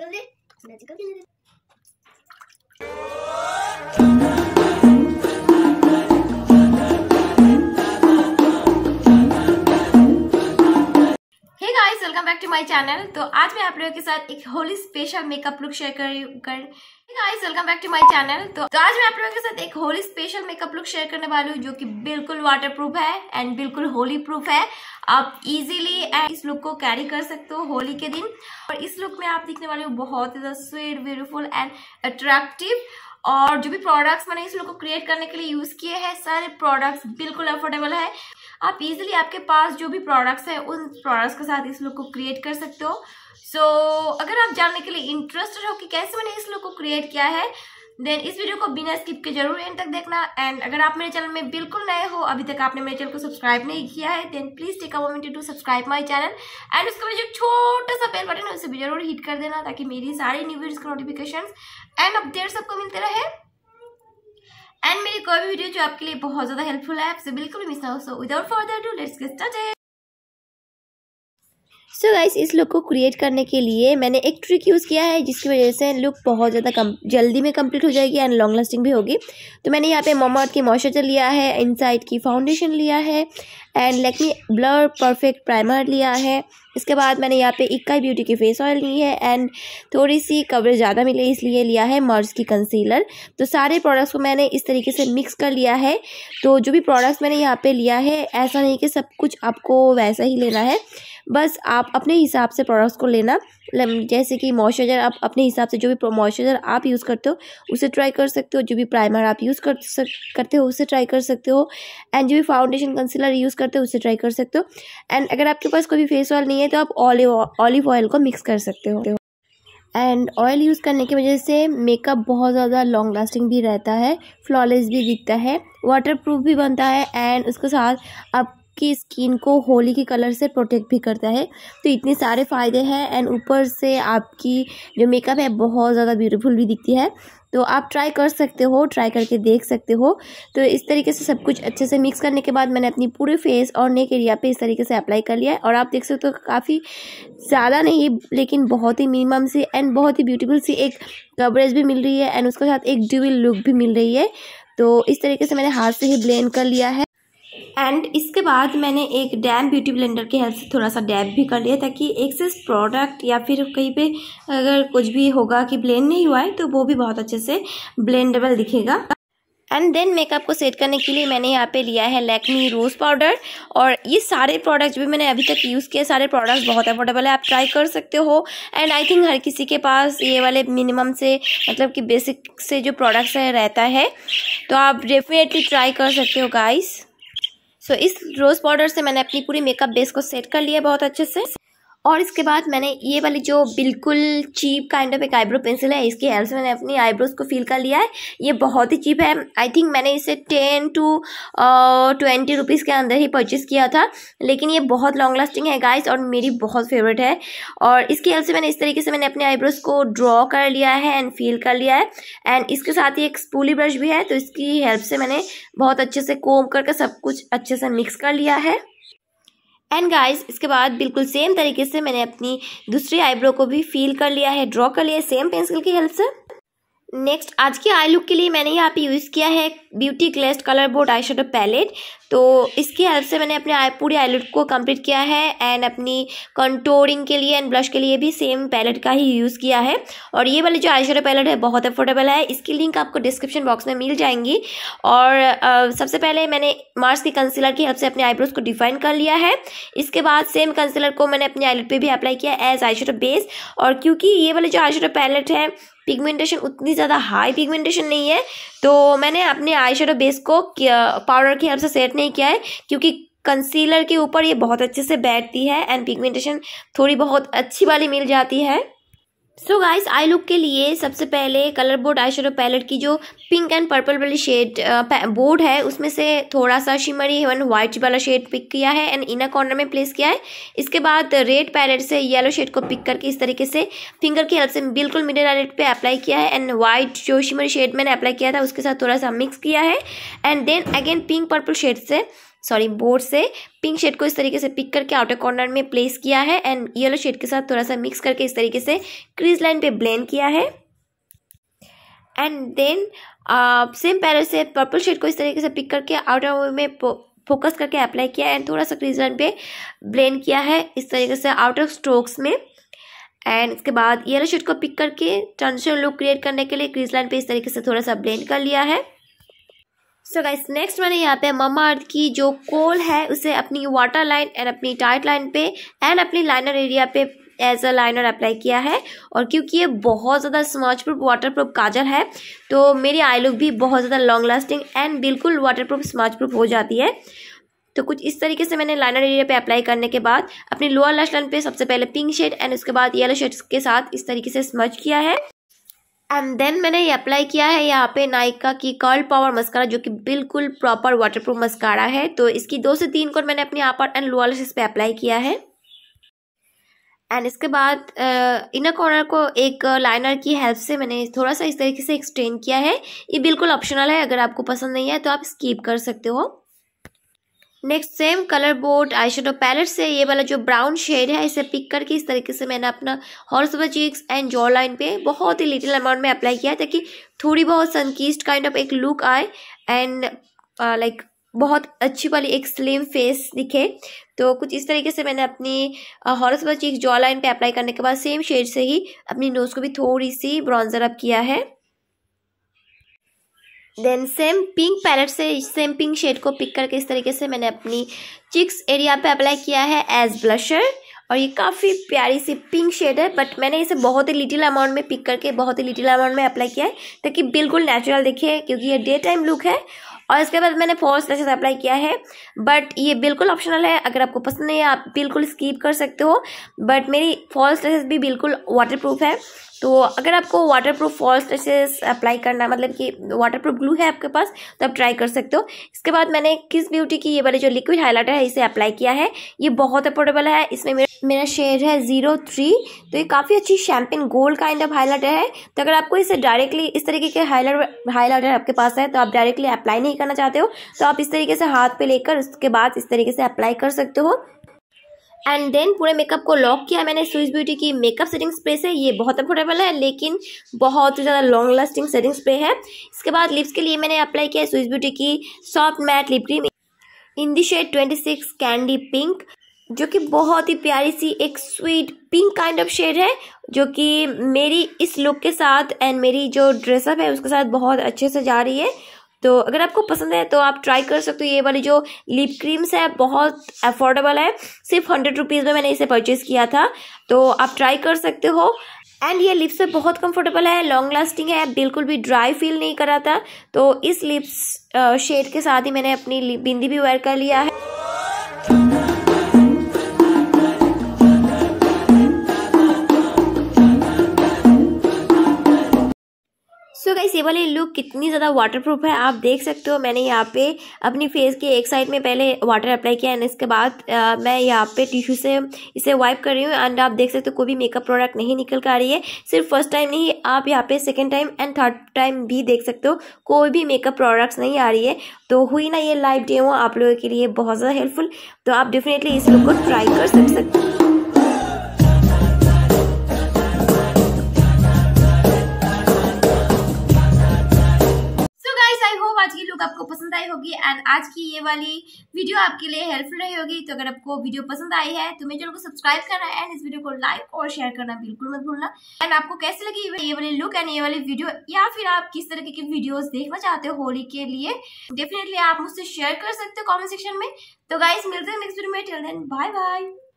बोले welcome back to my channel तो आज मैं आप लोगों के साथ एक Holi special makeup look share कर guys welcome back to my channel तो, आज मैं आप लोगों के साथ एक Holi special makeup look share करने वाली हूँ जो कि बिल्कुल वाटर प्रूफ है एंड बिल्कुल होली प्रूफ है आप इजीली इस लुक को कैरी कर सकते हो होली के दिन और इस लुक में आप दिखने वाले हो बहुत ही ज्यादा स्वीट ब्यूटीफुल एंड अट्रैक्टिव और जो भी प्रोडक्ट्स मैंने इस लोग को क्रिएट करने के लिए यूज़ किए हैं सारे प्रोडक्ट्स बिल्कुल अफोर्डेबल है आप इजीली आपके पास जो भी प्रोडक्ट्स हैं उन प्रोडक्ट्स के साथ इस लुक को क्रिएट कर सकते हो सो so, अगर आप जानने के लिए इंटरेस्टेड हो कि कैसे मैंने इस लुक को क्रिएट किया है देन इस वीडियो को बिना स्किप के जरूर एंड तक देखना एंड अगर आप मेरे चैनल में बिल्कुल नए हो अभी तक आपने मेरे चैनल को सब्सक्राइब नहीं किया है then please take a moment to subscribe my channel and उसके बाद जो छोटा सा बेल बटन है उसे भी जरूर हिट कर देना ताकि मेरी सारी न्यू वीडियोज का नोटिफिकेशन एंड अपडेट सबको मिलते रहे एंड मेरी कोई भी वीडियो जो आपके लिए बहुत ज़्यादा हेल्पफुल है आपसे बिल्कुल मिस ना हो so without further do let's get started so guys इस लुक को क्रिएट करने के लिए मैंने एक ट्रिक यूज़ किया है जिसकी वजह से लुक बहुत ज़्यादा कम जल्दी में कंप्लीट हो जाएगी एंड लॉन्ग लास्टिंग भी होगी तो मैंने यहाँ पे मोमर्थ की मॉइस्चराइजर लिया है इनसाइड की फाउंडेशन लिया है and Lakme blur perfect primer लिया है इसके बाद मैंने यहाँ पे इक्काई ब्यूटी की फेस ऑयल ली है एंड थोड़ी सी कवरेज ज़्यादा मिले इसलिए लिया है मर्ज की कंसीलर तो सारे प्रोडक्ट्स को मैंने इस तरीके से मिक्स कर लिया है तो जो भी प्रोडक्ट्स मैंने यहाँ पे लिया है ऐसा नहीं कि सब कुछ आपको वैसा ही लेना है बस आप अपने हिसाब से प्रोडक्ट्स को लेना जैसे कि मॉइस्चराइज़र आप अपने हिसाब से जो भी मॉइस्चराइज़र आप यूज़ करते हो उसे ट्राई कर सकते हो जो भी प्राइमर आप यूज़ कर सक करते हो उसे ट्राई कर सकते हो एंड जो भी फाउंडेशन कंसीलर यूज़ करते हो उसे ट्राई कर सकते हो एंड अगर आपके पास कोई भी फेस ऑयल नहीं है तो आप ऑलिव ऑलिव ऑयल को मिक्स कर सकते हो एंड ऑयल यूज़ करने की वजह से मेकअप बहुत ज़्यादा लॉन्ग लास्टिंग भी रहता है फ्लॉलेस भी दिखता है वाटर प्रूफ भी बनता है एंड उसके साथ आप आपकी स्किन को होली के कलर से प्रोटेक्ट भी करता है तो इतने सारे फ़ायदे हैं एंड ऊपर से आपकी जो मेकअप है बहुत ज़्यादा ब्यूटीफुल भी दिखती है तो आप ट्राई कर सकते हो ट्राई करके देख सकते हो तो इस तरीके से सब कुछ अच्छे से मिक्स करने के बाद मैंने अपनी पूरे फेस और नेक एरिया पे इस तरीके से अप्लाई कर लिया है और आप देख सकते हो काफ़ी ज़्यादा नहीं लेकिन बहुत ही मिनिमम सी एंड बहुत ही ब्यूटीफुल सी एक कवरेज भी मिल रही है एंड उसके साथ एक ड्यूल लुक भी मिल रही है तो इस तरीके से मैंने हाथ से ही ब्लेंड कर लिया है एंड इसके बाद मैंने एक डैम ब्यूटी ब्लेंडर के हेल्प से थोड़ा सा डैप भी कर लिया ताकि एक्सेस प्रोडक्ट या फिर कहीं पे अगर कुछ भी होगा कि ब्लेंड नहीं हुआ है तो वो भी बहुत अच्छे से ब्लेंडेबल दिखेगा एंड देन मेकअप को सेट करने के लिए मैंने यहाँ पे लिया है लैक्मी रोज़ पाउडर और ये सारे प्रोडक्ट्स भी मैंने अभी तक यूज़ किए सारे प्रोडक्ट्स बहुत अफोर्डेबल है आप ट्राई कर सकते हो एंड आई थिंक हर किसी के पास ये वाले मिनिमम से मतलब कि बेसिक से जो प्रोडक्ट्स है रहता है तो आप डेफिनेटली ट्राई कर सकते हो गाइस सो so, इस रोज़ पाउडर से मैंने अपनी पूरी मेकअप बेस को सेट कर लिया बहुत अच्छे से और इसके बाद मैंने ये वाली जो बिल्कुल चीप काइंड ऑफ एक आईब्रो पेंसिल है इसकी हेल्प से मैंने अपनी आईब्रोज को फील कर लिया है ये बहुत ही चीप है आई थिंक मैंने इसे टेन टू ट्वेंटी रुपीज़ के अंदर ही परचेज़ किया था लेकिन ये बहुत लॉन्ग लास्टिंग है गाइस और मेरी बहुत फेवरेट है और इसके हेल्प से मैंने इस तरीके से मैंने अपने आईब्रोज को ड्रॉ कर लिया है एंड फील कर लिया है एंड इसके साथ ही एक स्पूली ब्रश भी है तो इसकी हेल्प से मैंने बहुत अच्छे से कोम करके सब कुछ अच्छे से मिक्स कर लिया है एंड गाइस इसके बाद बिल्कुल सेम तरीके से मैंने अपनी दूसरी आईब्रो को भी फील कर लिया है ड्रॉ कर लिया है सेम पेंसिल की हेल्प से नेक्स्ट आज की आई लुक के लिए मैंने यहाँ पे यूज़ किया है ब्यूटी क्लेस्ट कलर बोर्ड आई पैलेट तो इसकी हेल्प से मैंने अपने आई पूरे आई को कंप्लीट किया है एंड अपनी कंटोरिंग के लिए एंड ब्लश के लिए भी सेम पैलेट का ही यूज़ किया है और ये वाले जो आई पैलेट है बहुत अफोर्डेबल है इसकी लिंक आपको डिस्क्रिप्शन बॉक्स में मिल जाएंगी और आ, सबसे पहले मैंने मार्स के कंसिलर की हेल्प से अपने आईब्रोज को डिफाइन कर लिया है इसके बाद सेम कंसिलर को मैंने अपने आईलेट पर भी अप्लाई किया एज आई बेस और क्योंकि ये वाले जो आई पैलेट है पिगमेंटेशन उतनी ज़्यादा हाई पिगमेंटेशन नहीं है तो मैंने अपने आई बेस को पाउडर की हेल्प से सेट नहीं किया है क्योंकि कंसीलर के ऊपर ये बहुत अच्छे से बैठती है एंड पिगमेंटेशन थोड़ी बहुत अच्छी वाली मिल जाती है सो गाइस आई लुक के लिए सबसे पहले colour board eyeshadow palette की जो पिंक एंड पर्पल वाली शेड बोर्ड है उसमें से थोड़ा सा शिमरी एवं व्हाइट वाला शेड पिक किया है एंड इनर कॉर्नर में प्लेस किया है इसके बाद रेड पैलेट से येलो शेड को पिक करके इस तरीके से फिंगर की हेल्प से बिल्कुल मिडिल आइलेट पे अप्लाई किया है एंड व्हाइट जो शिमरी शेड मैंने अप्लाई किया था उसके साथ थोड़ा सा मिक्स किया है and then again pink purple shade से सॉरी बोर्ड से पिंक शेड को इस तरीके से पिक करके आउटर कॉर्नर में प्लेस किया है एंड येलो शेड के साथ थोड़ा सा मिक्स करके इस तरीके से क्रीज लाइन पे ब्लेंड किया है एंड देन सेम पैरल से पर्पल शेड को इस तरीके से पिक करके आउटर में फोकस करके अप्लाई किया एंड थोड़ा सा क्रीज लाइन पे ब्लेंड किया है इस तरीके से आउटर स्ट्रोक्स में एंड इसके बाद येलो शेड को पिक करके ट्रांजिशन लुक क्रिएट करने के लिए क्रीज लाइन पे इस तरीके से थोड़ा सा ब्लेंड कर लिया है सो गाइस नेक्स्ट मैंने यहाँ पे ममा अर्थ की जो कोल है उसे अपनी वाटर लाइन एंड अपनी टाइट लाइन पे एंड अपनी लाइनर एरिया पे एज अ लाइनर अप्लाई किया है और क्योंकि ये बहुत ज़्यादा स्मॉच प्रूफ वाटर प्रूफ काजल है तो मेरी आई लुक भी बहुत ज़्यादा लॉन्ग लास्टिंग एंड बिल्कुल वाटर प्रूफ स्मॉच प्रूफ हो जाती है तो कुछ इस तरीके से मैंने लाइनर एरिया पे अप्लाई करने के बाद अपनी लोअर लास्ट लाइन पे सबसे पहले पिंक शेड एंड उसके बाद येलो शेड के साथ इस तरीके से स्मच किया है एंड देन मैंने ये अप्लाई किया है यहाँ पे नाइका की कर्ल पावर मस्कारा जो कि बिल्कुल प्रॉपर वाटर प्रूफ मस्कारा है तो इसकी दो से तीन कोट मैंने अपने आपर एंड लोअर लिस्ट पे अप्लाई किया है एंड इसके बाद इनर कॉर्नर को एक लाइनर की हेल्प से मैंने थोड़ा सा इस तरीके से एक्सटेंड किया है ये बिल्कुल ऑप्शनल है अगर आपको पसंद नहीं है तो आप स्कीप कर सकते हो next same colour board eyeshadow palette से ये वाला जो ब्राउन शेड है इसे पिक करके इस तरीके से मैंने अपना हॉर्स ओवर चीक्स एंड जॉ लाइन पे बहुत ही लिटिल अमाउंट में अप्लाई किया है ताकि थोड़ी बहुत सनकीस्ट काइंड ऑफ एक लुक आए एंड लाइक uh, बहुत अच्छी वाली एक स्लिम फेस दिखे तो कुछ इस तरीके से मैंने अपनी हॉर्स व चीक्स जॉ लाइन पर अप्लाई करने के बाद सेम शेड से ही अपनी नोज़ को भी थोड़ी सी ब्राउन्जर अप किया है देन सेम पिंक पैलेट से सेम पिंक शेड को पिक करके इस तरीके से मैंने अपनी चिक्स एरिया पे अप्लाई किया है एज ब्लशर और ये काफ़ी प्यारी सी पिंक शेड है बट मैंने इसे बहुत ही लिटिल अमाउंट में पिक करके बहुत ही लिटिल अमाउंट में अप्लाई किया है ताकि बिल्कुल नेचुरल दिखे क्योंकि ये डे टाइम लुक है और इसके बाद मैंने फोर्स स्लैशेस अप्लाई किया है बट ये बिल्कुल ऑप्शनल है अगर आपको पसंद नहीं है आप बिल्कुल स्कीप कर सकते हो बट मेरी फॉल्स लेसेस भी बिल्कुल वाटरप्रूफ है तो अगर आपको waterproof false stresses apply करना मतलब कि वाटर प्रूफ ग्लू है आपके पास तो आप ट्राई कर सकते हो इसके बाद मैंने किस ब्यूटी की ये वाली जो लिक्विड हाईलाइटर है इसे अप्लाई किया है ये बहुत अफोर्डेबल है इसमें मेरा मेरा है जीरो थ्री तो ये काफ़ी अच्छी champagne gold kind of highlighter है तो अगर आपको इसे डायरेक्टली इस तरीके के हाईलाइटर हाईलाइटर आपके पास है तो आप डायरेक्टली अप्लाई नहीं नहीं करना चाहते हो तो आप इस तरीके से हाथ पे लेकर उसके बाद इस तरीके से अप्लाई कर सकते हो एंड देन पूरे मेकअप को लॉक किया मैंने स्विस ब्यूटी की मेकअप सेटिंग स्प्रे से ये बहुत अफोर्डेबल है लेकिन बहुत ही ज़्यादा लॉन्ग लास्टिंग सेटिंग स्प्रे है इसके बाद लिप्स के लिए मैंने अप्लाई किया स्विस ब्यूटी की soft matte lip cream in the shade twenty six candy pink जो कि बहुत ही प्यारी सी एक sweet pink kind of shade है जो कि मेरी इस लुक के साथ एंड मेरी जो ड्रेसअप है उसके साथ बहुत अच्छे से जा रही है तो अगर आपको पसंद है तो आप ट्राई कर सकते हो ये वाली जो लिप क्रीम्स है बहुत अफोर्डेबल है सिर्फ हंड्रेड रुपीज़ में मैंने इसे परचेज़ किया था तो आप ट्राई कर सकते हो एंड ये लिप्स बहुत कंफर्टेबल है लॉन्ग लास्टिंग है बिल्कुल भी ड्राई फील नहीं कराता तो इस लिप्स शेड के साथ ही मैंने अपनी बिंदी भी वेयर कर लिया है सो तो गाइस ये वाली लुक कितनी ज़्यादा वाटरप्रूफ है आप देख सकते हो मैंने यहाँ पे अपनी फेस के एक साइड में पहले वाटर अप्लाई किया एंड इसके बाद आ, मैं यहाँ पे टिश्यू से इसे वाइप कर रही हूँ एंड आप देख सकते हो कोई भी मेकअप प्रोडक्ट नहीं निकल कर आ रही है सिर्फ फर्स्ट टाइम नहीं आप यहाँ पे second time and third time भी देख सकते हो कोई भी मेकअप प्रोडक्ट्स नहीं आ रही है तो हुई ना ये लाइव डेमो आप लोगों के लिए बहुत ज़्यादा हेल्पफुल तो आप डेफिनेटली इस लुक को ट्राई कर सकते हो आई होगी एंड आज की ये वाली वीडियो आपके लिए हेल्पफुल रही होगी तो अगर आपको वीडियो पसंद आई है तो मेरे चैनल को सब्सक्राइब करना एंड इस वीडियो को लाइक और शेयर करना बिल्कुल मत भूलना एंड आपको कैसे लगी ये वाली लुक एंड ये वाली वीडियो या फिर आप किस तरीके की वीडियोज देखना चाहते हो होली के लिए डेफिनेटली आप मुझसे शेयर कर सकते हो कॉमेंट सेक्शन में तो गाइज मिलते हैं नेक्स्ट वीडियो में टेल देन बाय बाय